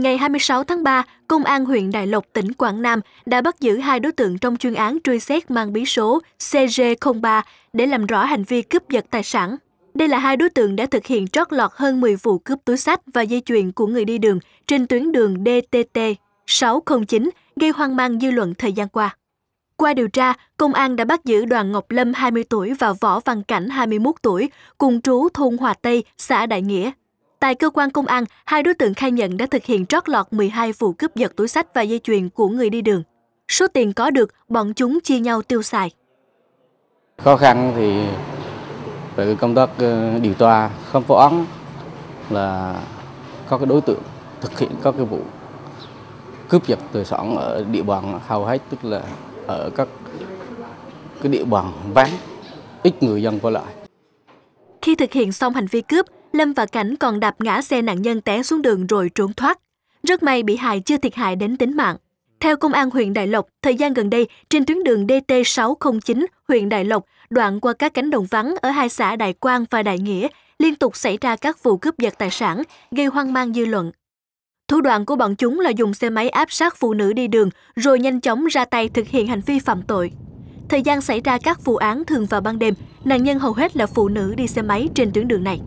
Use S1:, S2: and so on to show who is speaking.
S1: Ngày 26 tháng 3, Công an huyện Đại Lộc, tỉnh Quảng Nam đã bắt giữ hai đối tượng trong chuyên án truy xét mang bí số CG03 để làm rõ hành vi cướp giật tài sản. Đây là hai đối tượng đã thực hiện trót lọt hơn 10 vụ cướp túi sách và dây chuyền của người đi đường trên tuyến đường DTT 609 gây hoang mang dư luận thời gian qua. Qua điều tra, công an đã bắt giữ Đoàn Ngọc Lâm 20 tuổi và Võ Văn Cảnh 21 tuổi, cùng trú thôn Hòa Tây, xã Đại Nghĩa, Tại cơ quan công an, hai đối tượng khai nhận đã thực hiện trót lọt 12 vụ cướp giật túi sách và dây chuyền của người đi đường. Số tiền có được, bọn chúng chia nhau tiêu xài.
S2: Khó khăn thì về công tác ờ, điều tra khám phá án là các cái đối tượng thực hiện các cái vụ cướp giật tài sản ở địa bàn hầu hết tức là ở các cái địa bàn vắng ít người dân qua lại.
S1: Khi thực hiện xong hành vi cướp, Lâm và Cảnh còn đạp ngã xe nạn nhân té xuống đường rồi trốn thoát. Rất may bị hại chưa thiệt hại đến tính mạng. Theo Công an huyện Đại Lộc, thời gian gần đây, trên tuyến đường DT609 huyện Đại Lộc, đoạn qua các cánh đồng vắng ở hai xã Đại Quang và Đại Nghĩa, liên tục xảy ra các vụ cướp giật tài sản, gây hoang mang dư luận. Thủ đoạn của bọn chúng là dùng xe máy áp sát phụ nữ đi đường rồi nhanh chóng ra tay thực hiện hành vi phạm tội. Thời gian xảy ra các vụ án thường vào ban đêm, nạn nhân hầu hết là phụ nữ đi xe máy trên tuyến đường này.